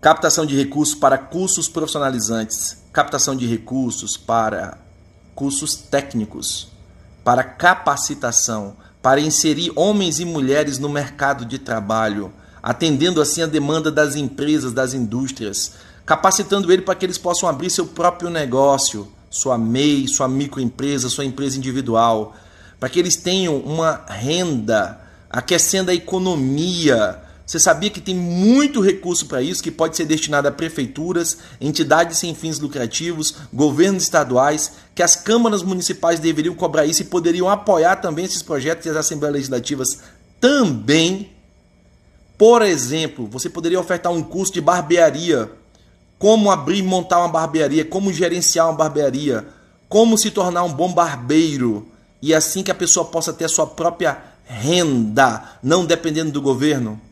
Captação de recursos para cursos profissionalizantes, captação de recursos para cursos técnicos, para capacitação, para inserir homens e mulheres no mercado de trabalho, atendendo assim a demanda das empresas, das indústrias, capacitando ele para que eles possam abrir seu próprio negócio, sua MEI, sua microempresa, sua empresa individual, para que eles tenham uma renda, aquecendo a economia, você sabia que tem muito recurso para isso que pode ser destinado a prefeituras, entidades sem fins lucrativos, governos estaduais, que as câmaras municipais deveriam cobrar isso e poderiam apoiar também esses projetos e as assembleias legislativas também. Por exemplo, você poderia ofertar um curso de barbearia, como abrir e montar uma barbearia, como gerenciar uma barbearia, como se tornar um bom barbeiro e assim que a pessoa possa ter a sua própria renda, não dependendo do governo.